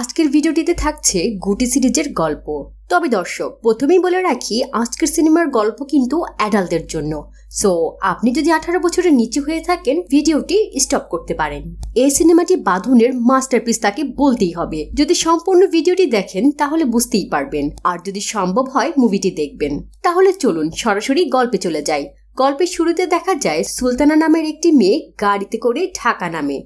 আজকের ভিডিওটিতে থাকছে গুটি সিরিজের গল্প তবে দর্শক প্রথমেই বলে রাখি আজকের সিনেমার গল্প কিন্তু অ্যাডাল্টদের জন্য সো আপনি যদি আঠারো বছরের নিচে হয়ে থাকেন ভিডিওটি স্টপ করতে পারেন এই সিনেমাটি বাঁধনের মাস্টারপিস তাকে বলতেই হবে যদি সম্পূর্ণ ভিডিওটি দেখেন তাহলে বুঝতেই পারবেন আর যদি সম্ভব হয় মুভিটি দেখবেন তাহলে চলুন সরাসরি গল্পে চলে যাই গল্পের শুরুতে দেখা যায় সুলতানা নামের একটি মেয়ে গাড়িতে করে ঢাকা নামে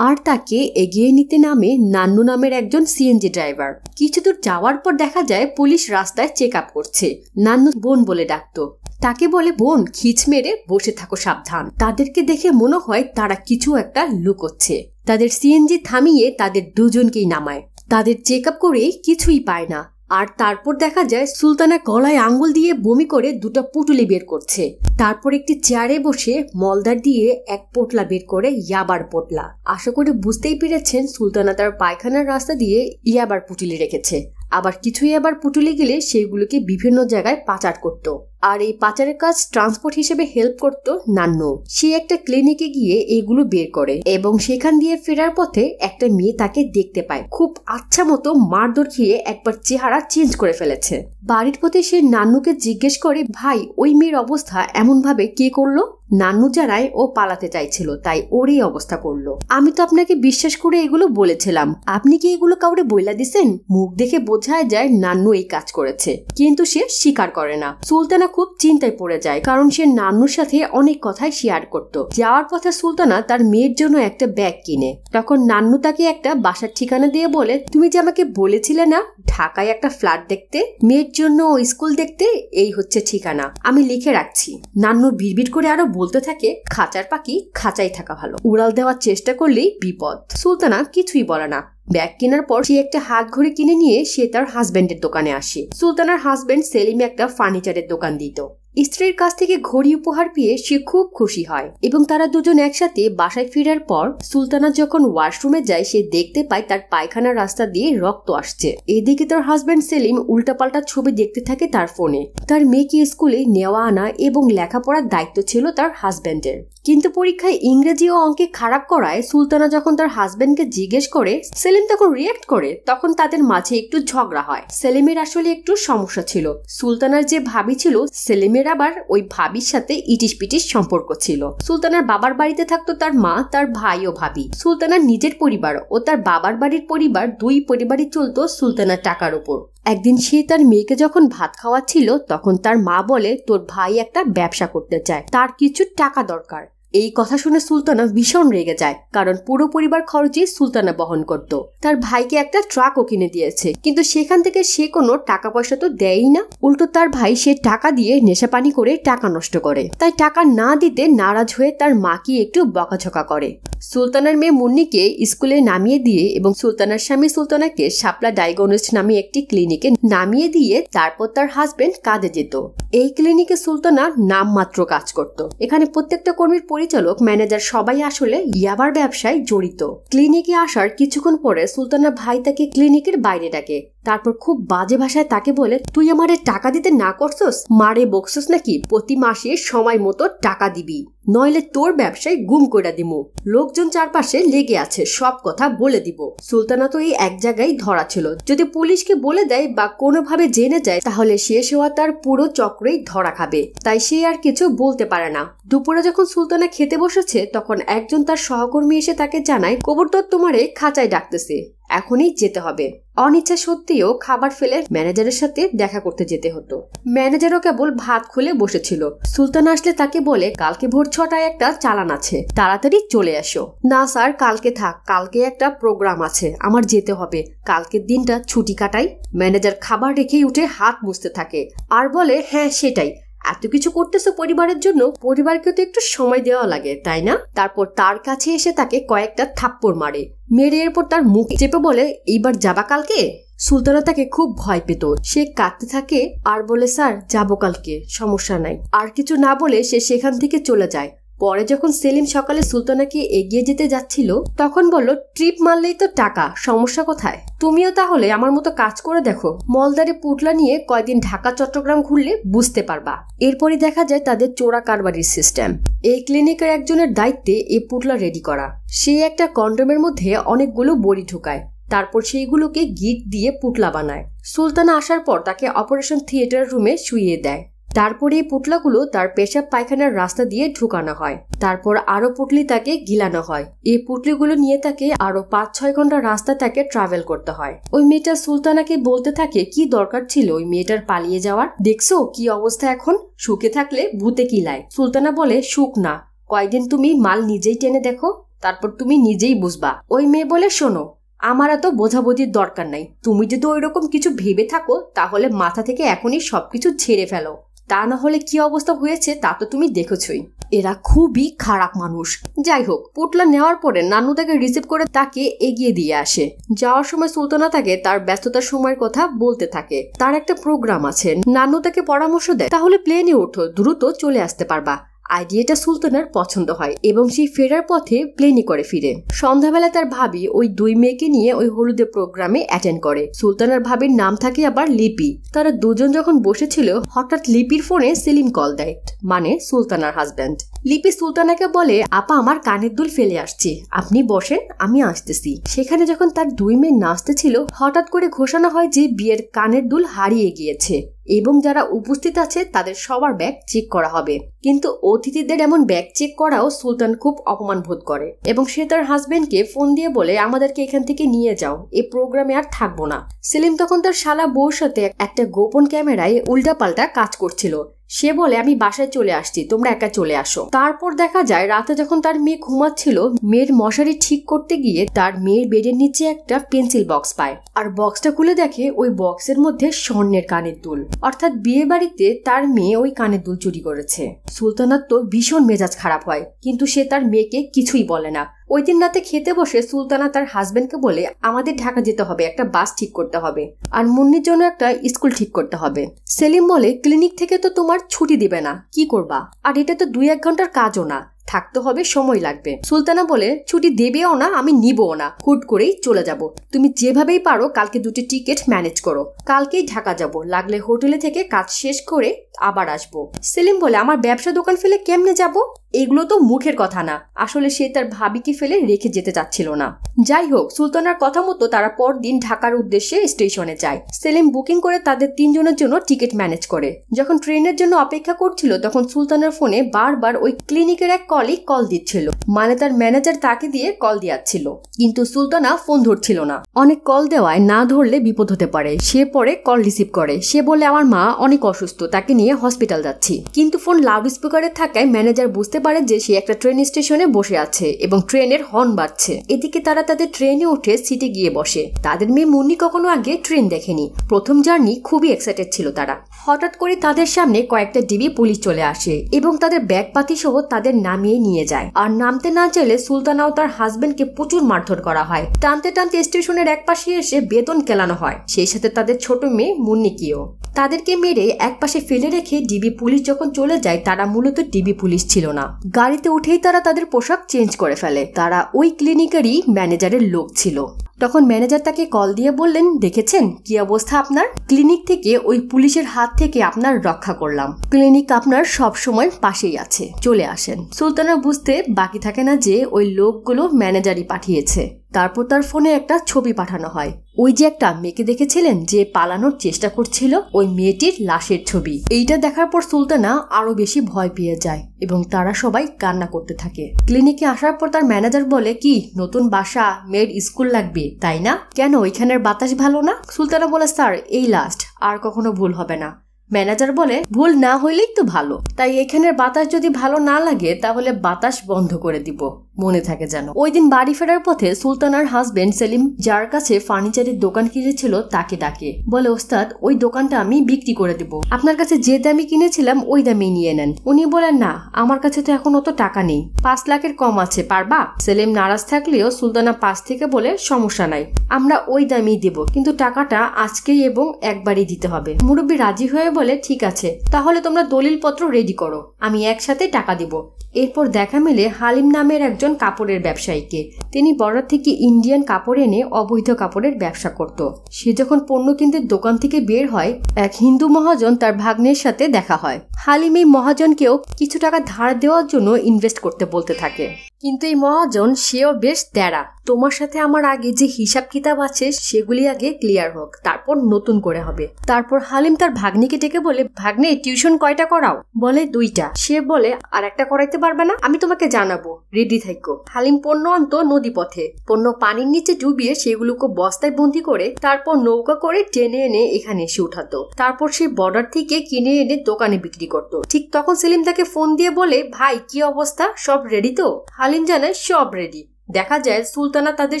আর তাকে এগিয়ে নিতে নামে নান্নু নামের একজন সিএনজি ড্রাইভার কিছু দূর যাওয়ার পর দেখা যায় পুলিশ রাস্তায় চেক আপ করছে নান্নু বোন বলে ডাকতো তাকে বলে বোন খিচ মেরে বসে থাকো সাবধান তাদেরকে দেখে মনে হয় তারা কিছু একটা লুকোচ্ছে তাদের সিএনজি থামিয়ে তাদের দুজনকেই নামায় তাদের চেক আপ করে কিছুই পায় না আর তারপর দেখা যায় সুলতানা গলায় আঙ্গুল দিয়ে বমি করে দুটো পুটুলি বের করছে তারপর একটি চেয়ারে বসে মলদার দিয়ে এক পোটলা বের করে ইয়াবার পোটলা আশা করে বুঝতেই পেরেছেন সুলতানা তার পায়খানার রাস্তা দিয়ে ইয়াবার পুটুলি রেখেছে আবার কিছুই আবার পুটুলে গেলে সেইগুলোকে বিভিন্ন জায়গায় পাচার করত আর এই পাচারের কাজ ট্রান্সপোর্ট হিসেবে হেল্প করত নান্ন সে একটা ক্লিনিকে গিয়ে এগুলো বের করে এবং সেখান দিয়ে ফেরার পথে একটা মেয়ে তাকে দেখতে পায় খুব আচ্ছা মতো মারধর খেয়ে একবার চেহারা চেঞ্জ করে ফেলেছে বাড়ির পথে সে নান্নুকে জিজ্ঞেস করে ভাই ওই মেয়ের অবস্থা এমনভাবে কে করলো নান্নু জারায় ও পালাতে চাইছিল তাই ওরই অবস্থা করলো আমি তো আপনাকে বিশ্বাস করে এগুলো বলেছিলাম আপনি কি এগুলো কাউরে বইলা দিছেন মুখ দেখে বোঝায় যায় নান্নু এই কাজ করেছে কিন্তু সে স্বীকার করে না সুলতানা খুব চিন্তায় পড়ে যায় কারণ সে নান্নুর সাথে অনেক কথাই শেয়ার করত যাওয়ার পথে সুলতানা তার মেয়ের জন্য একটা ব্যাগ কিনে তখন নান্নু তাকে একটা বাসার ঠিকানা দিয়ে বলে তুমি যে আমাকে বলেছিলে না ঢাকায় একটা ফ্ল্যাট দেখতে মেয়ের জন্য স্কুল দেখতে এই হচ্ছে ঠিকানা আমি লিখে রাখছি নান্নু ভিড় করে আরো বলতে থাকে খাঁচার পাখি খাঁচাই থাকা ভালো উড়াল দেওয়ার চেষ্টা করলেই বিপদ সুলতানা কিছুই বলে না ব্যাগ কেনার পর সে একটা হাত ঘড়ি কিনে নিয়ে সে তার হাজব্যান্ডের দোকানে আসে সুলতানার হাজব্যান্ড সেলিমে একটা ফার্নিচারের দোকান দিত স্ত্রীর কাছ থেকে ঘড়ি উপহার পেয়ে সে খুব খুশি হয় এবং তারা দুজন একসাথে বাসায় ফিরার পর সুলতানা যখন ওয়াশরুমে যায় সে দেখতে পায় তার পায়খানার রাস্তা দিয়ে রক্ত আসছে এদিকে তার হাজব্যান্ড সেলিম উল্টাপাল্টা ছবি দেখতে থাকে তার ফোনে তার মেয়েকে স্কুলে নেওয়া আনা এবং লেখাপড়ার দায়িত্ব ছিল তার হাজব্যান্ডের কিন্তু পরীক্ষায় ইংরেজি ও অঙ্কে খারাপ করায় সুলতানা যখন তার হাজব্যান্ডকে জিজ্ঞেস করে সেলিম তখন রিয়েক্ট করে তখন তাদের মাঝে একটু ঝগড়া হয় সেলিমের আসলে একটু সমস্যা ছিল সুলতানার যে ভাবি ছিল সেলিমের আবার ওই ভাবির সাথে ইটিস পিটিস সম্পর্ক ছিল সুলতানার বাবার বাড়িতে থাকতো তার মা তার ভাই ও ভাবি সুলতানার নিজের পরিবার ও তার বাবার বাড়ির পরিবার দুই পরিবারই চলতো সুলতানার টাকার উপর একদিন সে তার মেয়েকে যখন ভাত খাওয়াচ্ছিল তখন তার মা বলে তোর ভাই একটা ব্যবসা করতে চায় তার কিছু টাকা দরকার এই কথা শুনে সুলতানা ভীষণ রেগে যায় কারণ পুরো পরিবার খরচে সুলতানা বহন করত তার ভাইকে একটা ট্রাকও কিনে দিয়েছে কিন্তু সেখান থেকে সে কোনো টাকা পয়সা তো দেয়ই না উল্টো তার ভাই সে টাকা দিয়ে নেশাপানি করে টাকা নষ্ট করে তাই টাকা না দিতে নারাজ হয়ে তার মাকে একটু বকাঝকা করে সুলতানার মেয়ে মুন্নিকে স্কুলে নামিয়ে দিয়ে এবং সুলতানার স্বামী সুলতানাকে শাপলা ডায়াগনোস্ট নামে একটি ক্লিনিকে নামিয়ে দিয়ে তারপর তার হাজবেন্ড কাজে যেত এই ক্লিনিকে সুলতানা নামমাত্র কাজ করত এখানে প্রত্যেকটা কর্মীর পরিচালক ম্যানেজার সবাই আসলে ইয়াবার ব্যবসায় জড়িত ক্লিনিকে আসার কিছুক্ষণ পরে সুলতানা ভাই তাকে ক্লিনিকের বাইরে ডাকে তারপর খুব বাজে ভাষায় তাকে বলে তুই আমারে টাকা দিতে না করছস মারে বকছস নাকি প্রতি মাসে সময় মতো টাকা দিবি নইলে তোর ব্যবসায় গুম করে দিব লোকজন চারপাশে লেগে আছে সব কথা বলে দিব সুলতানা তো এই এক জায়গায় ধরা ছিল যদি পুলিশকে বলে দেয় বা কোনোভাবে জেনে যায় তাহলে শেষ হওয়া তার পুরো চক্রেই ধরা খাবে তাই সে আর কিছু বলতে পারে না দুপুরে যখন সুলতানা খেতে বসেছে তখন একজন তার সহকর্মী এসে তাকে জানায় তোর তোমারে খাঁচায় ডাকতেছে এখনই যেতে হবে অনিচ্ছা সত্ত্বেও খাবার ফেলে ম্যানেজারের সাথে দেখা করতে যেতে হতো ম্যানেজারও কেবল ভাত খুলে বসেছিল সুলতান আসলে তাকে বলে কালকে ভোর ছটায় একটা চালান আছে তাড়াতাড়ি চলে আসো না স্যার কালকে থাক কালকে একটা প্রোগ্রাম আছে আমার যেতে হবে কালকের দিনটা ছুটি কাটাই ম্যানেজার খাবার রেখেই উঠে হাত মুছতে থাকে আর বলে হ্যাঁ সেটাই এত কিছু করতেছো পরিবারের জন্য পরিবারকে তো একটু সময় দেওয়া লাগে তাই না তারপর তার কাছে এসে তাকে কয়েকটা থাপ্পড় মারে মেরে এরপর তার মুখ চেপে বলে এইবার যাবা কালকে সুলতানা তাকে খুব ভয় পেত সে কাঁদতে থাকে আর বলে স্যার যাবো কালকে সমস্যা নাই আর কিছু না বলে সে সেখান থেকে চলে যায় পরে যখন সেলিম সকালে সুলতানাকে এগিয়ে যেতে যাচ্ছিল তখন বলল ট্রিপ মারলেই তো টাকা সমস্যা কোথায় তুমিও তাহলে আমার মতো কাজ করে দেখো মলদারে পুটলা নিয়ে কয়দিন ঢাকা চট্টগ্রাম ঘুরলে বুঝতে পারবা এরপরই দেখা যায় তাদের চোরা কারবারির সিস্টেম এই ক্লিনিকের একজনের দায়িত্বে এই পুটলা রেডি করা সে একটা কন্ডমের মধ্যে অনেকগুলো বড়ি ঢুকায় তারপর সেইগুলোকে গিট দিয়ে পুটলা বানায় সুলতানা আসার পর তাকে অপারেশন থিয়েটার রুমে শুইয়ে দেয় তারপর এই পুটলাগুলো তার পেশাব পায়খানার রাস্তা দিয়ে ঢুকানো হয় তারপর আরও পুটলি তাকে গিলানো হয় এই পুটলিগুলো নিয়ে তাকে আরো পাঁচ ছয় ঘন্টা রাস্তা তাকে ট্রাভেল করতে হয় ওই মেয়েটা সুলতানাকে বলতে থাকে কি দরকার ছিল ওই মেয়েটার পালিয়ে যাওয়ার দেখছো কি অবস্থা এখন সুখে থাকলে ভূতে কিলায় সুলতানা বলে সুখ না কয়দিন তুমি মাল নিজেই টেনে দেখো তারপর তুমি নিজেই বুঝবা ওই মেয়ে বলে শোনো আমার এত বোঝাবুঝির দরকার নাই তুমি যদি ওইরকম কিছু ভেবে থাকো তাহলে মাথা থেকে এখনই সবকিছু ছেড়ে ফেলো তা না হলে কি অবস্থা হয়েছে তা তো তুমি দেখেছই এরা খুবই খারাপ মানুষ যাই হোক পোটলা নেওয়ার পরে নানু তাকে রিসিভ করে তাকে এগিয়ে দিয়ে আসে যাওয়ার সময় সুলতানা তাকে তার ব্যস্ততার সময়ের কথা বলতে থাকে তার একটা প্রোগ্রাম আছে নানু তাকে পরামর্শ দেয় তাহলে প্লেনে ওঠো দ্রুত চলে আসতে পারবা আইডিয়াটা সুলতানার পছন্দ হয় এবং সেই ফেরার পথে প্লেনে করে ফিরে সন্ধ্যাবেলা তার ভাবি ওই দুই মেয়েকে নিয়ে ওই হলুদের প্রোগ্রামে অ্যাটেন্ড করে সুলতানার ভাবির নাম থাকে আবার লিপি তারা দুজন যখন বসেছিল হঠাৎ লিপির ফোনে সেলিম কল দেয় মানে সুলতানার হাজব্যান্ড লিপি সুলতানাকে বলে আপা আমার কানের দুল ফেলে আসছে আপনি বসেন আমি আসতেছি সেখানে যখন তার দুই মেয়ে ছিল হঠাৎ করে ঘোষণা হয় যে বিয়ের কানের দুল হারিয়ে গিয়েছে এবং যারা উপস্থিত আছে তাদের সবার ব্যাগ চেক করা হবে কিন্তু অতিথিদের এমন ব্যাগ চেক করাও সুলতান খুব অপমান বোধ করে এবং সে তার হাজবেন্ডকে ফোন দিয়ে বলে আমাদেরকে এখান থেকে নিয়ে যাও এ প্রোগ্রামে আর থাকবো না সেলিম তখন তার শালা বউর সাথে একটা গোপন ক্যামেরায় উল্টা পাল্টা কাজ করছিল সে বলে আমি বাসায় চলে আসছি তোমরা একা চলে আসো তারপর দেখা যায় রাতে যখন তার মেয়ে ঘুমাচ্ছিল মেয়ের মশারি ঠিক করতে গিয়ে তার মেয়ের বেডের নিচে একটা পেন্সিল বক্স পায় আর বক্সটা খুলে দেখে ওই বক্সের মধ্যে স্বর্ণের কানের দুল অর্থাৎ বিয়ে বাড়িতে তার মেয়ে ওই কানের দুল চুরি করেছে সুলতানার তো ভীষণ মেজাজ খারাপ হয় কিন্তু সে তার মেয়েকে কিছুই বলে না ওই দিন রাতে খেতে বসে সুলতানা তার হাজবেন্ডকে বলে আমাদের ঢাকা যেতে হবে একটা বাস ঠিক করতে হবে আর মুন্নির জন্য একটা স্কুল ঠিক করতে হবে সেলিম বলে ক্লিনিক থেকে তো তোমার ছুটি দিবে না কি করবা আর এটা তো দুই এক ঘন্টার কাজও না থাকতে হবে সময় লাগবে সুলতানা বলে ছুটি দেবেও না আমি নিবও না হুট করেই চলে যাব তুমি যেভাবেই পারো কালকে দুটি টিকিট ম্যানেজ করো কালকেই ঢাকা যাব লাগলে হোটেলে থেকে কাজ শেষ করে আবার আসব সেলিম বলে আমার ব্যবসা দোকান ফেলে কেমনে যাব এগুলো তো মুখের কথা না আসলে সে তার ভাবিকে ফেলে রেখে যেতে চাচ্ছিল না যাই হোক সুলতানার কথা মতো তারা পরদিন ঢাকার উদ্দেশ্যে স্টেশনে যায় সেলিম বুকিং করে তাদের তিনজনের জন্য টিকিট ম্যানেজ করে যখন ট্রেনের জন্য অপেক্ষা করছিল তখন সুলতানার ফোনে বারবার ওই ক্লিনিকের এক কলই কল দিচ্ছিল মানে তার ম্যানেজার তাকে দিয়ে কল দিয়াচ্ছিল কিন্তু সুলতানা ফোন ধরছিল না অনেক কল দেওয়ায় না ধরলে বিপদ হতে পারে সে পরে কল রিসিভ করে সে বলে আমার মা অনেক অসুস্থ তাকে নিয়ে হসপিটাল যাচ্ছি কিন্তু ফোন লাউড স্পিকারে থাকায় ম্যানেজার বুঝতে পারে যে সে একটা ট্রেন স্টেশনে বসে আছে এবং ট্রেনের হর্ন বাজছে এদিকে তারা তাদের ট্রেনে উঠে সিটে গিয়ে বসে তাদের মেয়ে মুন্নি কখনো আগে ট্রেন দেখেনি প্রথম জার্নি খুবই এক্সাইটেড ছিল তারা হঠাৎ করে তাদের সামনে কয়েকটা ডিবি পুলিশ চলে আসে এবং তাদের ব্যাগপাতি সহ তাদের নামিয়ে নামিয়ে নিয়ে যায় আর নামতে না চাইলে সুলতানাও তার হাজবেন্ডকে প্রচুর মারধর করা হয় টানতে টানতে স্টেশনের এক পাশে এসে বেতন কেলানো হয় সেই সাথে তাদের ছোট মেয়ে মুন্নিকিও তাদেরকে মেরে একপাশে ফেলে রেখে ডিবি পুলিশ যখন চলে যায় তারা মূলত ডিবি পুলিশ ছিল না গাড়িতে উঠেই তারা তাদের পোশাক চেঞ্জ করে ফেলে তারা ওই ক্লিনিকেরই ম্যানেজারের লোক ছিল তখন ম্যানেজার তাকে কল দিয়ে বললেন দেখেছেন কি অবস্থা আপনার ক্লিনিক থেকে ওই পুলিশের হাত থেকে আপনার রক্ষা করলাম ক্লিনিক আপনার সব সময় পাশেই আছে চলে আসেন সুলতানা বুঝতে বাকি থাকে না যে ওই লোকগুলো ম্যানেজারই পাঠিয়েছে তারপর তার ফোনে একটা ছবি পাঠানো হয় ওই যে একটা মেয়েকে দেখেছিলেন যে পালানোর চেষ্টা করছিল ওই মেয়েটির লাশের ছবি এইটা দেখার পর সুলতানা আরো বেশি ভয় পেয়ে যায় এবং তারা সবাই কান্না করতে থাকে ক্লিনিকে আসার পর তার ম্যানেজার বলে কি নতুন বাসা মেয়ের স্কুল লাগবে তাই না কেন ওইখানের বাতাস ভালো না সুলতানা বলে স্যার এই লাস্ট আর কখনো ভুল হবে না ম্যানেজার বলে ভুল না হইলেই তো ভালো তাই এখানের বাতাস যদি ভালো না লাগে তাহলে বাতাস বন্ধ করে দিব মনে থাকে যেন ওই দিন বাড়ি ফেরার পথে সুলতানার হাজবেন্ড সেলিম যার কাছে ফার্নিচারের দোকান কিনেছিল তাকে ডাকে বলে ওস্তাদ ওই দোকানটা আমি বিক্রি করে দেব আপনার কাছে যে দামি কিনেছিলাম ওই দামি নিয়ে নেন উনি বলেন না আমার কাছে তো এখন অত টাকা নেই পাঁচ লাখের কম আছে পারবা সেলিম নারাজ থাকলেও সুলতানা পাঁচ থেকে বলে সমস্যা নাই আমরা ওই দামেই দেব কিন্তু টাকাটা আজকেই এবং একবারই দিতে হবে মুরব্বী রাজি হয়ে বলে ঠিক আছে তাহলে তোমরা দলিলপত্র রেডি করো আমি একসাথে টাকা দিব এরপর দেখা মিলে হালিম নামের একজন একজন কাপড়ের ব্যবসায়ীকে তিনি বর্ডার থেকে ইন্ডিয়ান কাপড় এনে অবৈধ কাপড়ের ব্যবসা করত সে যখন পণ্য কিনতে দোকান থেকে বের হয় এক হিন্দু মহাজন তার ভাগ্নের সাথে দেখা হয় হালিম এই মহাজনকেও কিছু টাকা ধার দেওয়ার জন্য ইনভেস্ট করতে বলতে থাকে কিন্তু এই মহাজন সেও বেশ তেরা তোমার সাথে আমার আগে যে হিসাব কিতাব আছে সেগুলি আগে ক্লিয়ার হোক তারপর নতুন করে হবে তারপর হালিম তার ভাগ্নিকে ডেকে বলে ভাগ্নে টিউশন কয়টা করাও বলে দুইটা সে বলে আর একটা করাইতে পারবে না আমি তোমাকে জানাবো রেডি থাকো হালিম পণ্য আনত নদী পথে পণ্য পানির নিচে ডুবিয়ে সেগুলোকে বস্তায় বন্দি করে তারপর নৌকা করে টেনে এনে এখানে এসে উঠাতো তারপর সে বর্ডার থেকে কিনে এনে দোকানে বিক্রি করত ঠিক তখন সেলিম তাকে ফোন দিয়ে বলে ভাই কি অবস্থা সব রেডি তো আলিম জানায় সব রেডি দেখা যায় সুলতানা তাদের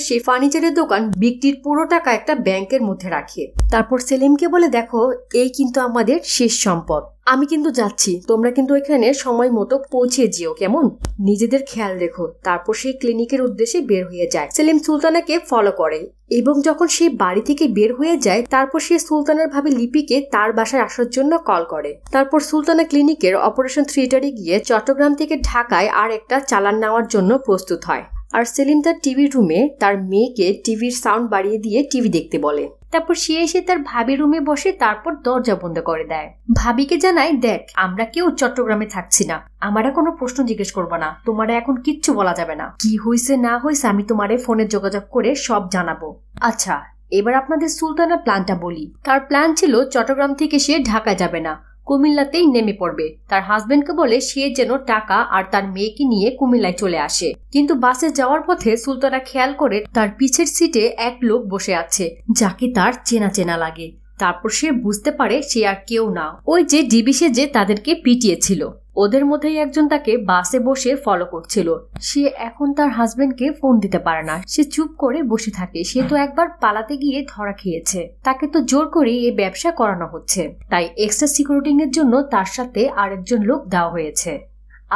সেই ফার্নিচারের দোকান বিক্রির পুরো টাকা একটা ব্যাংকের মধ্যে রাখে তারপর সেলিমকে বলে দেখো এই কিন্তু আমাদের শেষ সম্পদ আমি কিন্তু যাচ্ছি তোমরা কিন্তু এখানে সময় মতো পৌঁছে যেও কেমন নিজেদের খেয়াল রেখো তারপর সেই ক্লিনিকের উদ্দেশ্যে বের হয়ে যায় সেলিম সুলতানাকে ফলো করে এবং যখন সে বাড়ি থেকে বের হয়ে যায় তারপর সে সুলতানের ভাবে লিপিকে তার বাসায় আসার জন্য কল করে তারপর সুলতানা ক্লিনিকের অপারেশন থিয়েটারে গিয়ে চট্টগ্রাম থেকে ঢাকায় আর একটা চালান নেওয়ার জন্য প্রস্তুত হয় আর সেলিম তার টিভির রুমে তার মেয়েকে টিভির সাউন্ড বাড়িয়ে দিয়ে টিভি দেখতে বলে তারপর সে এসে তার ভাবি রুমে বসে তারপর দরজা বন্ধ করে দেয় ভাবিকে জানায় দেখ আমরা কেউ চট্টগ্রামে থাকছি না আমারা কোনো প্রশ্ন জিজ্ঞেস করবো না তোমারা এখন কিচ্ছু বলা যাবে না কি হয়েছে না হয়েছে আমি তোমারে ফোনে যোগাযোগ করে সব জানাবো আচ্ছা এবার আপনাদের সুলতানের প্ল্যানটা বলি তার প্ল্যান ছিল চট্টগ্রাম থেকে সে ঢাকা যাবে না কুমিল্লাতেই নেমে পড়বে তার হাজবেন্ডকে বলে সে যেন টাকা আর তার মেয়েকে নিয়ে কুমিল্লায় চলে আসে কিন্তু বাসে যাওয়ার পথে সুলতানা খেয়াল করে তার পিছের সিটে এক লোক বসে আছে যাকে তার চেনা চেনা লাগে তারপর সে বুঝতে পারে সে আর কেউ না ওই যে ডিবিসে যে তাদেরকে পিটিয়েছিল ওদের মধ্যেই একজন তাকে বাসে বসে ফলো করছিল সে এখন তার হাজবেন্ডকে ফোন দিতে পারে না সে চুপ করে বসে থাকে সে তো একবার পালাতে গিয়ে ধরা খেয়েছে তাকে তো জোর করে এই ব্যবসা করানো হচ্ছে তাই এক্সট্রা সিকিউরিটিং এর জন্য তার সাথে আরেকজন লোক দেওয়া হয়েছে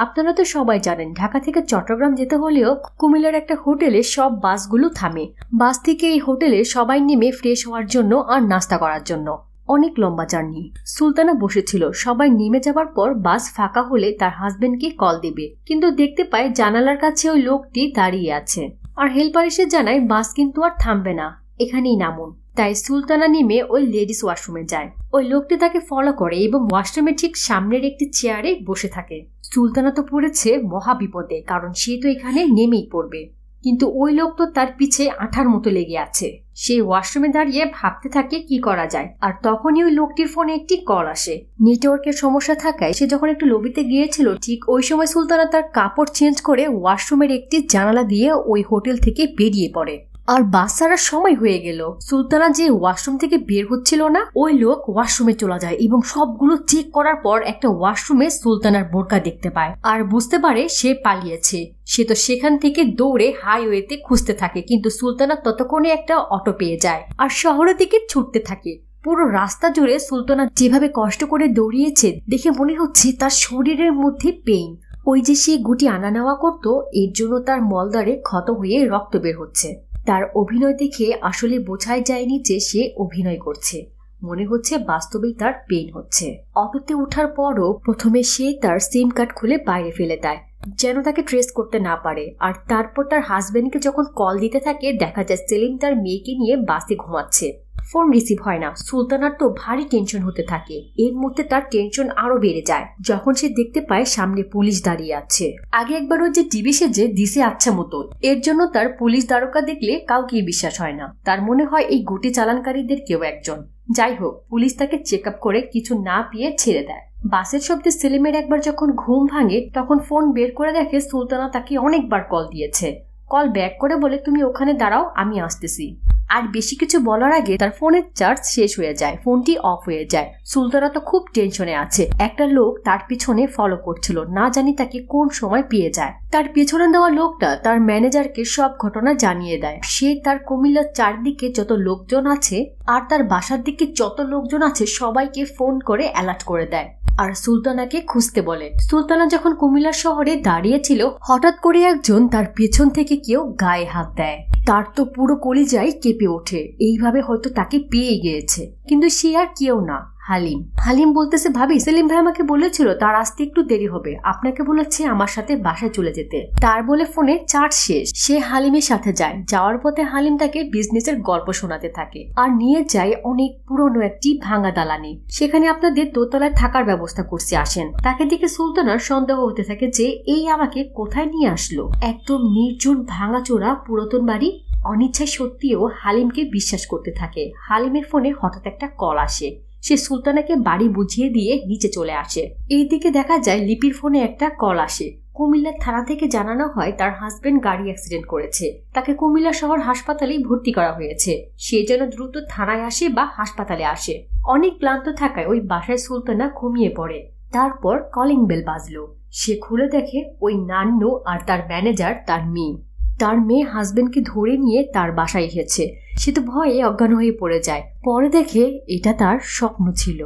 আপনারা তো সবাই জানেন ঢাকা থেকে চট্টগ্রাম যেতে হলেও কুমিল্লার একটা হোটেলে সব বাসগুলো থামে বাস থেকে এই হোটেলে সবাই নেমে ফ্রেশ হওয়ার জন্য আর নাস্তা করার জন্য অনেক লম্বা জার্নি সুলতানা বসেছিল সবাই নেমে যাবার পর বাস ফাঁকা হলে তার হাজবেন্ডকে কল দেবে কিন্তু দেখতে পায় জানালার কাছে ওই লোকটি দাঁড়িয়ে আছে আর হেল্পার এসে জানায় বাস কিন্তু আর থামবে না এখানেই নামুন তাই সুলতানা নিমে ওই লেডিস ওয়াশরুমে যায় ওই লোকটি তাকে ফলো করে এবং ওয়াশরুমের ঠিক সামনের একটি চেয়ারে বসে থাকে সুলতানা তো পড়েছে মহা বিপদে কারণ সে তো এখানে নেমেই পড়বে কিন্তু ওই লোক তো তার পিছে আঠার মতো লেগে আছে সে ওয়াশরুমে দাঁড়িয়ে ভাবতে থাকে কি করা যায় আর তখনই ওই লোকটির ফোনে একটি কল আসে নেটওয়ার্কের সমস্যা থাকায় সে যখন একটু লবিতে গিয়েছিল ঠিক ওই সময় সুলতানা তার কাপড় চেঞ্জ করে ওয়াশরুমের একটি জানালা দিয়ে ওই হোটেল থেকে বেরিয়ে পড়ে আর বাস ছাড়ার সময় হয়ে গেল সুলতানা যে ওয়াশরুম থেকে বের হচ্ছিল না ওই লোক ওয়াশরুমে চলে যায় এবং সবগুলো চেক করার পর একটা ওয়াশরুমে সুলতানার বোরকা দেখতে পায় আর বুঝতে পারে সে পালিয়েছে সে তো সেখান থেকে দৌড়ে হাইওয়েতে খুঁজতে থাকে কিন্তু সুলতানা ততক্ষণে একটা অটো পেয়ে যায় আর শহরের দিকে ছুটতে থাকে পুরো রাস্তা জুড়ে সুলতানা যেভাবে কষ্ট করে দৌড়িয়েছে দেখে মনে হচ্ছে তার শরীরের মধ্যে পেইন ওই যে সে গুটি আনা নেওয়া করতো এর জন্য তার মলদারে ক্ষত হয়ে রক্ত বের হচ্ছে তার অভিনয় দেখে আসলে বোঝাই যায়নি যে সে অভিনয় করছে মনে হচ্ছে বাস্তবেই তার পেন হচ্ছে অটোতে ওঠার পরও প্রথমে সে তার সিম কার্ড খুলে বাইরে ফেলে দেয় যেন তাকে ট্রেস করতে না পারে আর তারপর তার হাজব্যান্ডকে যখন কল দিতে থাকে দেখা যায় সেলিম তার মেয়েকে নিয়ে বাসে ঘুমাচ্ছে ফোন রিসিভ হয় না সুলতানার তো ভারী টেনশন হতে থাকে এর মধ্যে তার টেনশন আরো বেড়ে যায় যখন সে দেখতে পায় সামনে পুলিশ দাঁড়িয়ে আছে আগে একবার যে টিভি সেজে দিছে আচ্ছা মতো এর জন্য তার পুলিশ দ্বারকা দেখলে কাউকে বিশ্বাস হয় না তার মনে হয় এই গুটি চালানকারীদের কেউ একজন যাই হোক পুলিশ তাকে চেক আপ করে কিছু না পেয়ে ছেড়ে দেয় বাসের শব্দে সেলিমের একবার যখন ঘুম ভাঙে তখন ফোন বের করে দেখে সুলতানা তাকে অনেকবার কল দিয়েছে কল ব্যাক করে বলে তুমি ওখানে দাঁড়াও আমি আসতেছি আর বেশি কিছু বলার আগে তার ফোনের চার্জ শেষ হয়ে যায় ফোনটি অফ হয়ে যায় সুলতানা তো খুব টেনশনে আছে একটা লোক তার পিছনে ফলো করছিল না জানি তাকে কোন সময় পেয়ে যায় তার পেছনে দেওয়া লোকটা তার ম্যানেজারকে সব ঘটনা জানিয়ে দেয় সে তার কুমিল্লার চারদিকে যত লোকজন আছে আর তার বাসার দিকে যত লোকজন আছে সবাইকে ফোন করে অ্যালার্ট করে দেয় আর সুলতানাকে খুঁজতে বলে সুলতানা যখন কুমিল্লা শহরে দাঁড়িয়েছিল হঠাৎ করে একজন তার পেছন থেকে কেউ গায়ে হাত দেয় তার তো পুরো কলিজাই কেঁপে ওঠে এইভাবে হয়তো তাকে পেয়ে গিয়েছে কিন্তু সে আর কেউ না হালিম হালিম বলতেছে ভাবি সেলিম ভাই আমাকে বলেছিল তার আসতে একটু দেরি হবে আপনাকে বলেছে আমার সাথে বাসায় চলে যেতে তার বলে ফোনে চার্জ শেষ সে হালিমের সাথে যায় যাওয়ার পথে হালিম তাকে বিজনেসের গল্প শোনাতে থাকে আর নিয়ে যায় অনেক পুরনো একটি ভাঙা দালানি সেখানে আপনাদের দোতলায় থাকার ব্যবস্থা করছে আসেন তাকে দেখে সুলতানার সন্দেহ হতে থাকে যে এই আমাকে কোথায় নিয়ে আসলো একদম নির্জন ভাঙাচোরা পুরাতন বাড়ি অনিচ্ছায় সত্যিও হালিমকে বিশ্বাস করতে থাকে হালিমের ফোনে হঠাৎ একটা কল আসে সে সুলতানাকে বাড়ি বুঝিয়ে দিয়ে নিচে চলে আসে এই দিকে দেখা যায় লিপির ফোনে একটা কল আসে কুমিল্লার থানা থেকে জানানো হয় তার হাজবেন্ড গাড়ি অ্যাক্সিডেন্ট করেছে তাকে কুমিল্লা শহর হাসপাতালেই ভর্তি করা হয়েছে সে যেন দ্রুত থানায় আসে বা হাসপাতালে আসে অনেক ক্লান্ত থাকায় ওই বাসায় সুলতানা ঘুমিয়ে পড়ে তারপর কলিং বেল বাজলো সে খুলে দেখে ওই নান্ন আর তার ম্যানেজার তার মেয়ে তার মেয়ে হাজবেন্ডকে ধরে নিয়ে তার বাসায় এসেছে সে তো ভয়ে অজ্ঞান হয়ে পড়ে যায় পরে দেখে এটা তার স্বপ্ন ছিল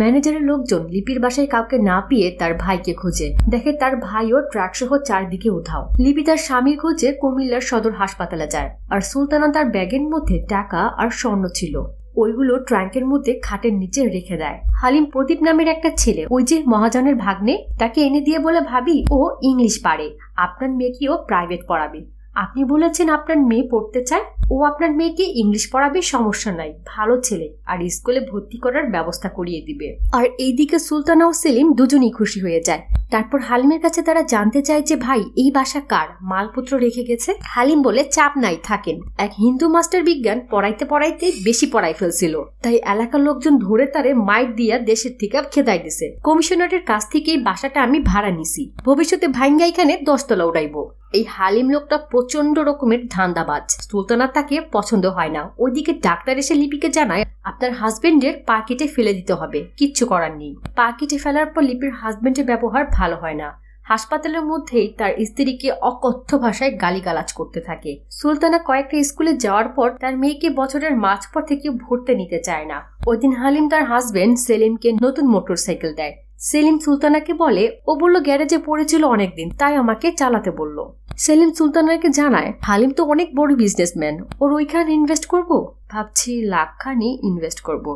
ম্যানেজারের লোকজন লিপির বাসায় কাউকে না পেয়ে তার ভাইকে খোঁজে দেখে তার ভাইও সহ চারদিকে উঠাও লিপি তার স্বামীর খোঁজে কুমিল্লার সদর হাসপাতালে যায় আর সুলতানা তার ব্যাগের মধ্যে টাকা আর স্বর্ণ ছিল ওইগুলো ট্রাঙ্কের মধ্যে খাটের নিচে রেখে দেয় হালিম প্রদীপ নামের একটা ছেলে ওই যে মহাজনের ভাগ্নে তাকে এনে দিয়ে বলে ভাবি ও ইংলিশ পারে আপনার মেয়েকেও প্রাইভেট পড়াবে আপনি বলেছেন আপনার মেয়ে পড়তে চায় ও আপনার মেয়েকে ইংলিশ পড়াবে সমস্যা নাই ভালো ছেলে আর স্কুলে ভর্তি করার ব্যবস্থা করিয়ে দিবে আর এইদিকে সুলতানা ও সেলিম দুজনই খুশি হয়ে যায় তারপর হালিমের কাছে তারা জানতে চায় যে ভাই এই বাসা কার মালপত্র রেখে গেছে হালিম বলে চাপ নাই থাকেন এক হিন্দু মাস্টার বিজ্ঞান পড়াইতে পড়াইতে বেশি পড়াই ফেলছিল তাই এলাকার লোকজন ধরে তারে মাইট দিয়া দেশের থেকে খেদাই দিছে কমিশনারের কাছ থেকে এই বাসাটা আমি ভাড়া নিছি ভবিষ্যতে ভাইঙ্গা এখানে দশতলা উড়াইবো এই হালিম লোকটা প্রচন্ড রকমের ধান্দাবাজ সুলতানার তাকে পছন্দ হয় না ওইদিকে ডাক্তার এসে লিপিকে জানায় আপনার হাজবেন্ডের পা কেটে ফেলে দিতে হবে কিচ্ছু করার নেই পা কেটে ফেলার পর লিপির হাজবেন্ডের ব্যবহার ভালো হয় না হাসপাতালের মধ্যেই তার স্ত্রীকে অকথ্য ভাষায় গালিগালাজ করতে থাকে সুলতানা কয়েকটা স্কুলে যাওয়ার পর তার মেয়েকে বছরের মাঝপথ থেকে ভর্তি নিতে চায় না ওই দিন হালিম তার হাজবেন্ড সেলিমকে নতুন মোটরসাইকেল দেয় সেলিম সুলতানাকে বলে ও বলল গ্যারেজে পড়েছিল অনেকদিন তাই আমাকে চালাতে বলল সেলিম সুলতানাকে জানায় হালিম তো অনেক বড় বিজনেসম্যান ওর ওইখানে ইনভেস্ট করব ভাবছি লাখখানি ইনভেস্ট করব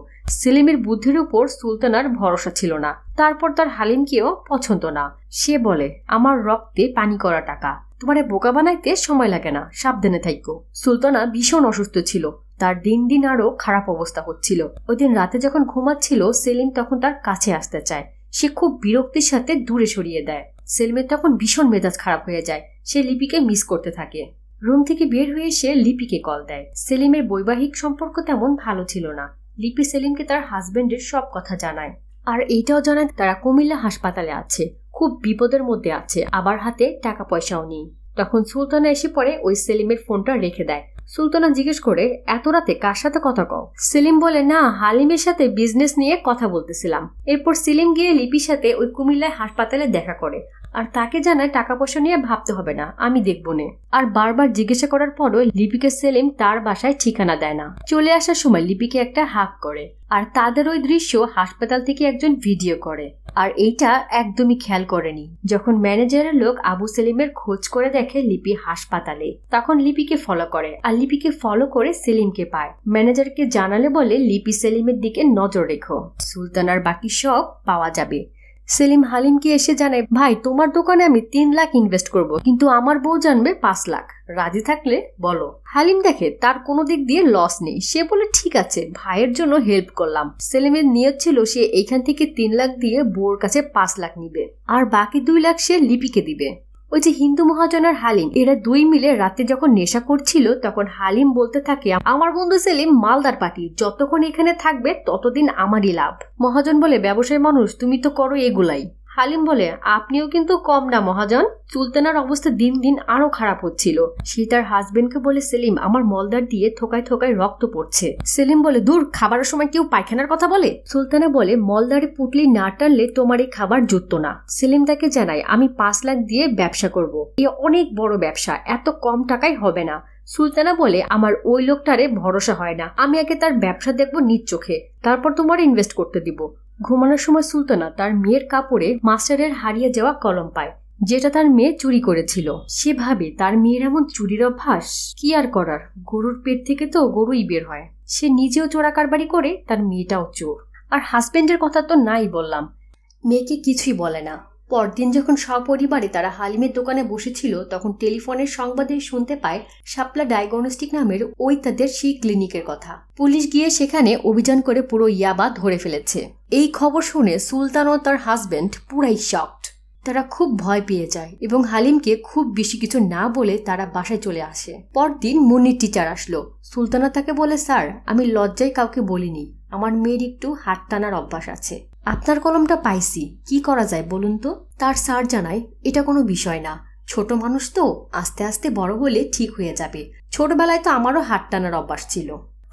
সেলিমের বুদ্ধির উপর সুলতানার ভরসা ছিল না তারপর তার হালিমকেও পছন্দ না সে বলে আমার রক্তে পানি করা টাকা তোমারে বোকা বানাইতে সময় লাগে না সাবধানে থাইকো সুলতানা ভীষণ অসুস্থ ছিল তার দিন দিন আরও খারাপ অবস্থা হচ্ছিল ওই দিন রাতে যখন ঘুমাচ্ছিল সেলিম তখন তার কাছে আসতে চায় সে খুব বিরক্তির সাথে দূরে সরিয়ে দেয় সেলমের তখন ভীষণ মেজাজ খারাপ হয়ে যায় সে লিপিকে মিস করতে থাকে রুম থেকে বের হয়ে সে লিপিকে কল দেয় সেলিমের বৈবাহিক সম্পর্ক তেমন ভালো ছিল না লিপি সেলিমকে তার হাজবেন্ডের সব কথা জানায় আর এইটাও জানায় তারা কুমিল্লা হাসপাতালে আছে খুব বিপদের মধ্যে আছে আবার হাতে টাকা পয়সাও নেই তখন সুলতানা এসে পরে ওই সেলিমের ফোনটা রেখে দেয় সুলতানা জিজ্ঞেস করে এত রাতে কার সাথে কথা কও সেলিম বলে না হালিমের সাথে বিজনেস নিয়ে কথা বলতেছিলাম এরপর সেলিম গিয়ে লিপির সাথে ওই কুমিল্লায় হাসপাতালে দেখা করে আর তাকে জানায় টাকা পয়সা নিয়ে ভাবতে হবে না আমি দেখবো নে আর বারবার জিজ্ঞাসা করার পরও লিপিকে সেলিম তার বাসায় ঠিকানা দেয় না চলে আসার সময় লিপিকে একটা হাক করে আর তাদের ওই দৃশ্য হাসপাতাল থেকে একজন ভিডিও করে আর এইটা একদমই খেয়াল করেনি যখন ম্যানেজারের লোক আবু সেলিমের খোঁজ করে দেখে লিপি হাসপাতালে তখন লিপিকে ফলো করে আর লিপিকে ফলো করে সেলিমকে পায় ম্যানেজারকে জানালে বলে লিপি সেলিমের দিকে নজর রেখো সুলতানার বাকি সব পাওয়া যাবে সেলিম হালিমকে এসে জানায় ভাই তোমার দোকানে আমি তিন লাখ ইনভেস্ট করব কিন্তু আমার বউ জানবে পাঁচ লাখ রাজি থাকলে বলো হালিম দেখে তার কোনো দিক দিয়ে লস নেই সে বলে ঠিক আছে ভাইয়ের জন্য হেল্প করলাম সেলিমের নিয়ত ছিল সে এইখান থেকে তিন লাখ দিয়ে বউর কাছে পাঁচ লাখ নিবে আর বাকি দুই লাখ সে লিপিকে দিবে ওই যে হিন্দু মহাজন আর হালিম এরা দুই মিলে রাতে যখন নেশা করছিল তখন হালিম বলতে থাকে আমার বন্ধু সেলিম মালদার পার্টি যতক্ষণ এখানে থাকবে ততদিন আমারই লাভ মহাজন বলে ব্যবসায়ী মানুষ তুমি তো করো এগুলাই হালিম বলে আপনিও কিন্তু কম না মহাজন সুলতানার অবস্থা দিন দিন আরো খারাপ হচ্ছিল সে তার হাজবেন্ডকে বলে সেলিম আমার মলদার দিয়ে থোকায় থোকায় রক্ত পড়ছে সেলিম বলে দূর খাবারের সময় কেউ পায়খানার কথা বলে সুলতানা বলে মলদারে পুটলি না টানলে তোমার এই খাবার জুতত না সেলিম তাকে জানায় আমি পাঁচ লাখ দিয়ে ব্যবসা করব। এ অনেক বড় ব্যবসা এত কম টাকায় হবে না সুলতানা বলে আমার ওই লোকটারে ভরসা হয় না আমি আগে তার ব্যবসা দেখবো নিজ চোখে তারপর তোমার ইনভেস্ট করতে দিব ঘুমানোর সময় সুলতানা তার মেয়ের কাপড়ে মাস্টারের হারিয়ে যাওয়া কলম পায় যেটা তার মেয়ে চুরি করেছিল সে ভাবে তার মেয়ের এমন চুরির অভ্যাস কি আর করার গরুর পেট থেকে তো গরুই বের হয় সে নিজেও চোরাকারবারি করে তার মেয়েটাও চোর আর হাজবেন্ডের কথা তো নাই বললাম মেয়েকে কিছুই বলে না পরদিন যখন সপরিবারে তারা হালিমের দোকানে বসেছিল তখন টেলিফোনের সংবাদে শুনতে পায় শাপলা ডায়াগনস্টিক নামের ওই তাদের সেই ক্লিনিকের কথা পুলিশ গিয়ে সেখানে অভিযান করে পুরো ইয়াবা ধরে ফেলেছে এই খবর শুনে সুলতান ও তার হাজব্যান্ড পুরাই শকড তারা খুব ভয় পেয়ে যায় এবং হালিমকে খুব বেশি কিছু না বলে তারা বাসায় চলে আসে পরদিন মুন্নির টিচার আসলো সুলতানা তাকে বলে স্যার আমি লজ্জায় কাউকে বলিনি আমার মেয়ের একটু হাত টানার অভ্যাস আছে আপনার কলমটা পাইছি কি করা যায় বলুন তো তার স্যার জানায় এটা কোনো বিষয় না ছোট মানুষ তো আস্তে আস্তে বড় হলে ঠিক হয়ে যাবে ছোটবেলায় তো আমারও হাট টানার অভ্যাস ছিল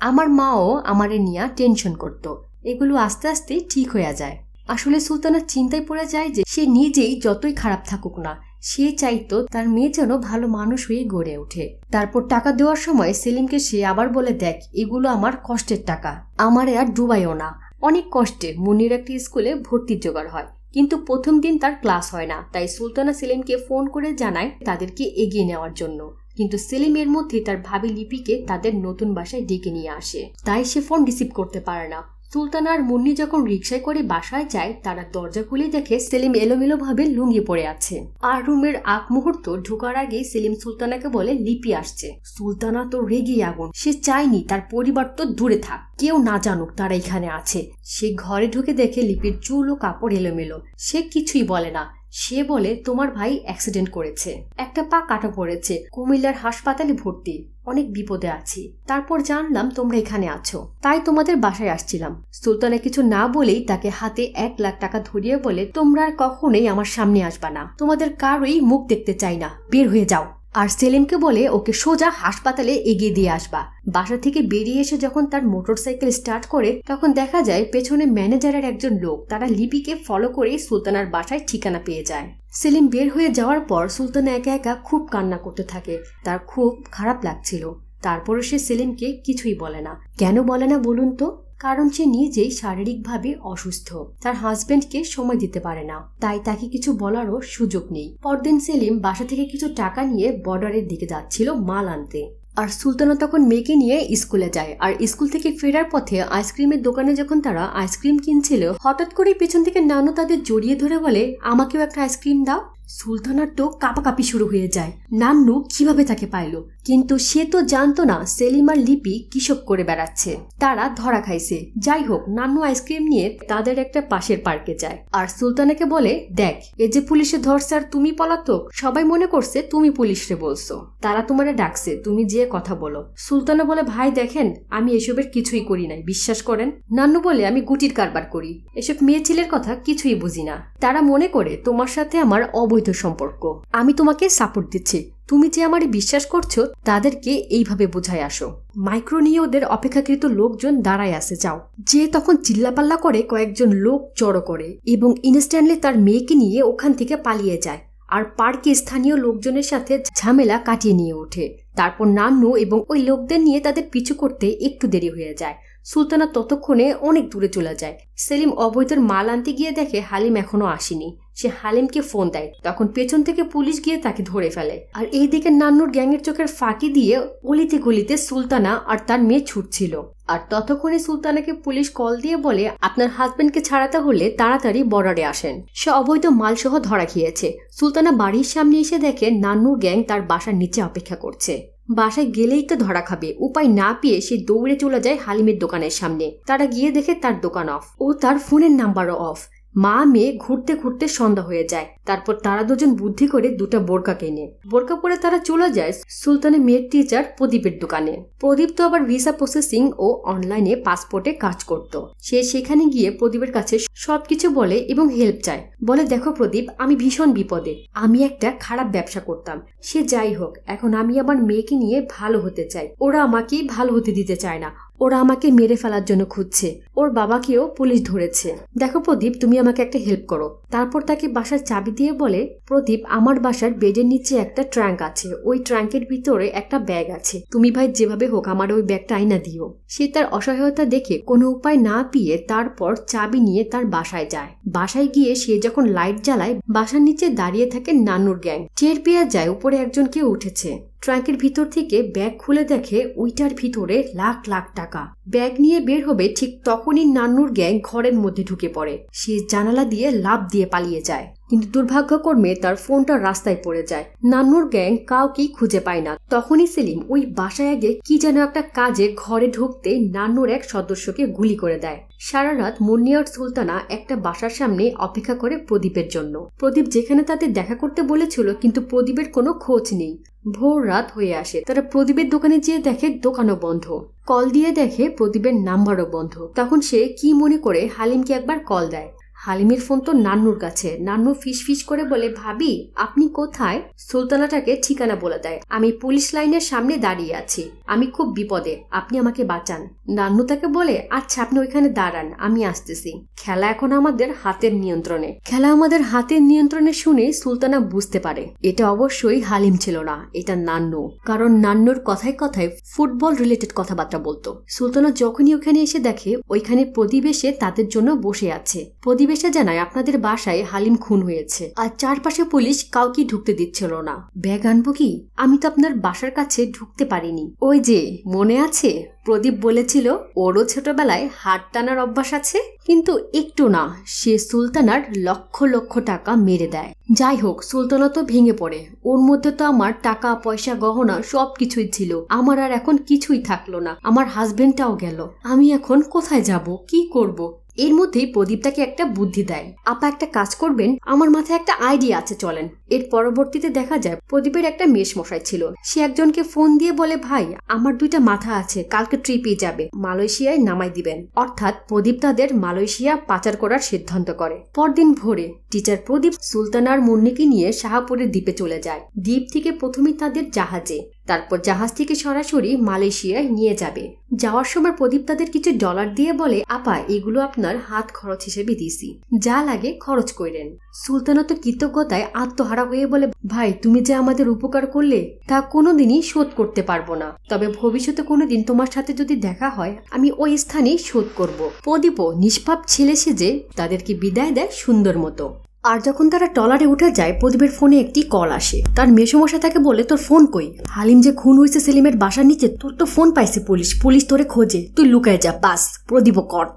আমার মাও আমারে নিয়ে টেনশন করত এগুলো আস্তে আস্তে ঠিক হয়ে যায় আসলে সুলতানা চিন্তায় পড়ে যায় যে সে নিজেই যতই খারাপ থাকুক না সে চাইতো তার মেয়ে যেন ভালো মানুষ হয়ে গড়ে ওঠে তারপর টাকা দেওয়ার সময় সেলিমকে সে আবার বলে দেখ এগুলো আমার কষ্টের টাকা আমার আর ডুবাইও না অনেক কষ্টে মুনির একটি স্কুলে ভর্তির জোগাড় হয় কিন্তু প্রথম দিন তার ক্লাস হয় না তাই সুলতানা সেলিমকে ফোন করে জানায় তাদেরকে এগিয়ে নেওয়ার জন্য কিন্তু সেলিমের মধ্যে তার ভাবি লিপিকে তাদের নতুন বাসায় ডেকে নিয়ে আসে তাই সে ফোন রিসিভ করতে পারে না সুলতানার আর মুন্নি যখন রিক্সায় করে বাসায় যায় তারা দরজা খুলে দেখে সেলিম এলোমেলোভাবে লুঙ্গি পড়ে আছে আর রুমের আগ মুহূর্ত ঢোকার আগে সেলিম সুলতানাকে বলে লিপি আসছে সুলতানা তো রেগে আগুন সে চায়নি তার পরিবার তো দূরে থাক কেউ না জানুক তারা এখানে আছে সে ঘরে ঢুকে দেখে লিপির চুল ও কাপড় এলোমেলো সে কিছুই বলে না সে বলে তোমার ভাই অ্যাক্সিডেন্ট করেছে একটা পা কাটা পড়েছে কুমিল্লার হাসপাতালে ভর্তি অনেক বিপদে আছি তারপর জানলাম তোমরা এখানে আছো তাই তোমাদের বাসায় আসছিলাম সুলতানা কিছু না বলেই তাকে হাতে এক লাখ টাকা ধরিয়ে বলে তোমরা আর কখনোই আমার সামনে আসবা না তোমাদের কারোই মুখ দেখতে চাই না বের হয়ে যাও আর সেলিমকে বলে ওকে সোজা হাসপাতালে এগিয়ে দিয়ে আসবা বাসা থেকে বেরিয়ে এসে যখন তার সাইকেল স্টার্ট করে তখন দেখা যায় পেছনে ম্যানেজারের একজন লোক তারা লিপিকে ফলো করে সুলতানার বাসায় ঠিকানা পেয়ে যায় সেলিম বের হয়ে যাওয়ার পর সুলতানা একা একা খুব কান্না করতে থাকে তার খুব খারাপ লাগছিল তারপরে সে সেলিমকে কিছুই বলে না কেন বলে না বলুন তো কারণ সে নিজেই শারীরিকভাবে অসুস্থ তার হাজবেন্ডকে সময় দিতে পারে না তাই তাকে কিছু বলারও সুযোগ নেই পরদিন সেলিম বাসা থেকে কিছু টাকা নিয়ে বর্ডারের দিকে যাচ্ছিল মাল আনতে আর সুলতানা তখন মেয়েকে নিয়ে স্কুলে যায় আর স্কুল থেকে ফেরার পথে আইসক্রিমের দোকানে যখন তারা আইসক্রিম কিনছিল হঠাৎ করে পিছন থেকে নানু তাদের জড়িয়ে ধরে বলে আমাকেও একটা আইসক্রিম দাও সুলতানার তো কাঁপাকাঁপি শুরু হয়ে যায় নান্নু কিভাবে তাকে পাইল কিন্তু সে তো জানতো না সেলিমার লিপি কিসব করে বেড়াচ্ছে তারা ধরা খাইছে যাই হোক নান্নু আইসক্রিম নিয়ে তাদের একটা পাশের পার্কে যায় আর সুলতানাকে বলে দেখ এ যে পুলিশে ধরছে আর তুমি পলাতক সবাই মনে করছে তুমি পুলিশরে বলছো তারা তোমারে ডাকছে তুমি যে কথা বলো সুলতানা বলে ভাই দেখেন আমি এসবের কিছুই করি নাই বিশ্বাস করেন নান্নু বলে আমি গুটির কারবার করি এসব মেয়ে ছেলের কথা কিছুই বুঝি না তারা মনে করে তোমার সাথে আমার অব অবৈধ সম্পর্ক আমি তোমাকে সাপোর্ট দিচ্ছি তুমি যে আমারে বিশ্বাস করছো তাদেরকে এইভাবে বোঝায় আসো মাইক্রোনিওদের অপেক্ষাকৃত লোকজন দাঁড়ায় আসে যাও যে তখন চিল্লাপাল্লা করে কয়েকজন লোক জড়ো করে এবং ইনস্ট্যান্টলি তার মেয়েকে নিয়ে ওখান থেকে পালিয়ে যায় আর পার্কে স্থানীয় লোকজনের সাথে ঝামেলা কাটিয়ে নিয়ে ওঠে তারপর নান্নু এবং ওই লোকদের নিয়ে তাদের পিছু করতে একটু দেরি হয়ে যায় সুলতানা ততক্ষণে অনেক দূরে চলে যায় সেলিম অবৈধর মাল আনতে গিয়ে দেখে হালিম এখনও আসেনি সে হালিমকে ফোন দেয় তখন পেছন থেকে পুলিশ গিয়ে তাকে ধরে ফেলে আর এই দিকে নান্নুর গ্যাংয়ের চোখের ফাঁকি দিয়ে অলিতে গলিতে সুলতানা আর তার মেয়ে ছুটছিল আর ততক্ষণে সুলতানাকে পুলিশ কল দিয়ে বলে আপনার হাজবেন্ডকে ছাড়াতে হলে তাড়াতাড়ি বর্ডারে আসেন সে অবৈধ মালসহ ধরা খেয়েছে সুলতানা বাড়ির সামনে এসে দেখে নান্নুর গ্যাং তার বাসার নিচে অপেক্ষা করছে বাসায় গেলেই তো ধরা খাবে উপায় না পেয়ে সে দৌড়ে চলে যায় হালিমের দোকানের সামনে তারা গিয়ে দেখে তার দোকান অফ ও তার ফোনের নাম্বারও অফ মা মেয়ে ঘুরতে ঘুরতে সন্ধ্যা হয়ে যায় তারপর তারা দুজন বুদ্ধি করে দুটা বোরকা কেনে বোরকা পরে তারা চলে যায় সুলতানের মেয়ের টিচার প্রদীপের দোকানে প্রদীপ তো আবার ভিসা প্রসেসিং ও অনলাইনে পাসপোর্টে কাজ করত সে সেখানে গিয়ে প্রদীপের কাছে সবকিছু বলে এবং হেল্প চায় বলে দেখো প্রদীপ আমি ভীষণ বিপদে আমি একটা খারাপ ব্যবসা করতাম সে যাই হোক এখন আমি আমার মেয়েকে নিয়ে ভালো হতে চাই ওরা আমাকে ভালো হতে দিতে চায় না ওরা আমাকে মেরে ফেলার জন্য খুঁজছে ওর বাবাকেও পুলিশ ধরেছে দেখো প্রদীপ তুমি আমাকে একটা হেল্প করো তারপর তাকে বাসার চাবি দিয়ে বলে প্রদীপ আমার বাসার বেডের নিচে একটা ট্রাঙ্ক আছে ওই ট্রাঙ্কের ভিতরে একটা ব্যাগ আছে তুমি ভাই যেভাবে হোক আমার ওই ব্যাগটা আইনা দিও সে তার অসহায়তা দেখে কোনো উপায় না পেয়ে তারপর চাবি নিয়ে তার বাসায় যায় বাসায় গিয়ে সে যখন লাইট জ্বালায় বাসার নিচে দাঁড়িয়ে থাকে নানুর গ্যাং টের পেয়ে যায় উপরে একজন কেউ উঠেছে ট্রাঙ্কের ভিতর থেকে ব্যাগ খুলে দেখে ওইটার ভিতরে লাখ লাখ টাকা ব্যাগ নিয়ে বের হবে ঠিক তখনই নান্নুর গ্যাং ঘরের মধ্যে ঢুকে পড়ে সে জানালা দিয়ে লাভ দিয়ে পালিয়ে যায় কিন্তু দুর্ভাগ্যকর্মে তার ফোনটা রাস্তায় পড়ে যায় নান্নুর গ্যাং কাউকেই খুঁজে পায় না তখনই সেলিম ওই বাসায় আগে কি যেন একটা কাজে ঘরে ঢুকতে নান্নুর এক সদস্যকে গুলি করে দেয় সারা রাত মুন্নিয়ার সুলতানা একটা বাসার সামনে অপেক্ষা করে প্রদীপের জন্য প্রদীপ যেখানে তাদের দেখা করতে বলেছিল কিন্তু প্রদীপের কোনো খোঁজ নেই ভোর রাত হয়ে আসে তারা প্রদীপের দোকানে যেয়ে দেখে দোকানও বন্ধ কল দিয়ে দেখে প্রদীপের নাম্বারও বন্ধ তখন সে কি মনে করে হালিমকে একবার কল দেয় হালিমের ফোন তো নান্নুর কাছে নান্নু ফিস ফিস করে বলে ভাবি আপনি কোথায় সুলতানাটাকে ঠিকানা বলে দেয় আমি পুলিশ লাইনের সামনে দাঁড়িয়ে আছি আমি খুব বিপদে আপনি আমাকে বাঁচান নান্নু তাকে বলে আচ্ছা আপনি ওইখানে দাঁড়ান আমি আসতেছি খেলা এখন আমাদের হাতের নিয়ন্ত্রণে খেলা আমাদের হাতের নিয়ন্ত্রণে শুনে সুলতানা বুঝতে পারে এটা অবশ্যই হালিম ছিল না এটা নান্নু কারণ নান্নুর কথায় কথায় ফুটবল রিলেটেড কথাবার্তা বলতো সুলতানা যখনই ওখানে এসে দেখে ওইখানে প্রদীপ এসে তাদের জন্য বসে আছে প্রদীপ পুলিশে জানায় আপনাদের বাসায় হালিম খুন হয়েছে আর চারপাশে পুলিশ কাউকে ঢুকতে দিচ্ছিল না ব্যাগ আনবো কি আমি তো আপনার বাসার কাছে ঢুকতে পারিনি ওই যে মনে আছে প্রদীপ বলেছিল ওরও ছোটবেলায় হাট টানার অভ্যাস আছে কিন্তু একটু না সে সুলতানার লক্ষ লক্ষ টাকা মেরে দেয় যাই হোক সুলতানা তো ভেঙে পড়ে ওর মধ্যে তো আমার টাকা পয়সা গহনা সব কিছুই ছিল আমার আর এখন কিছুই থাকলো না আমার হাজবেন্ডটাও গেল আমি এখন কোথায় যাব কি করব এর মধ্যেই প্রদীপ তাকে একটা বুদ্ধি দেয় আপা একটা কাজ করবেন আমার মাথায় একটা আইডিয়া আছে চলেন এর পরবর্তীতে দেখা যায় প্রদীপের একটা মেষ মশাই ছিল সে একজনকে ফোন দিয়ে বলে ভাই আমার দুইটা মাথা আছে কালকে ট্রিপে যাবে মালয়েশিয়ায় নামাই দিবেন অর্থাৎ প্রদীপ তাদের মালয়েশিয়া পাচার করার সিদ্ধান্ত করে পরদিন ভোরে টিচার প্রদীপ সুলতানার মুন্নিকে নিয়ে শাহাপুরের দ্বীপে চলে যায় দ্বীপ থেকে প্রথমে তাদের জাহাজে তারপর জাহাজ থেকে সরাসরি মালয়েশিয়ায় নিয়ে যাবে যাওয়ার সময় প্রদীপ তাদের কিছু ডলার দিয়ে বলে আপা এগুলো আপনার হাত খরচ হিসেবে দিছি যা লাগে খরচ করেন সুলতানত কৃতজ্ঞতায় আত্মহারা হয়ে বলে ভাই তুমি যে আমাদের উপকার করলে তা কোনোদিনই শোধ করতে পারবো না তবে ভবিষ্যতে কোনোদিন তোমার সাথে যদি দেখা হয় আমি ওই স্থানেই শোধ করব প্রদীপ নিষ্পাপ ছেলে সেজে তাদেরকে বিদায় দেয় সুন্দর মতো আর যখন তারা টলারে উঠে যায় প্রদীপের ফোনে একটি কল আসে তার মেসমশা তাকে বলে তোর ফোন কই হালিম যে খুন হয়েছে সেলিমের বাসার নিচে তোর তো ফোন পাইছে পুলিশ পুলিশ তোরে খোঁজে তুই লুকায় যা বাস প্রদীপ কট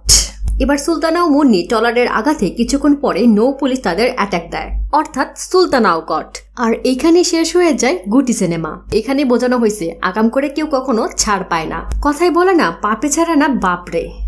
এবার সুলতানা ও মন্নি টলারের আঘাতে কিছুক্ষণ পরে নৌ পুলিশ তাদের অ্যাটাক দেয় অর্থাৎ সুলতানাও কট আর এইখানে শেষ হয়ে যায় গুটি সিনেমা এখানে বোঝানো হয়েছে আগাম করে কেউ কখনো ছাড় পায় না কথাই বলে না পাপে ছাড়া না বাপরে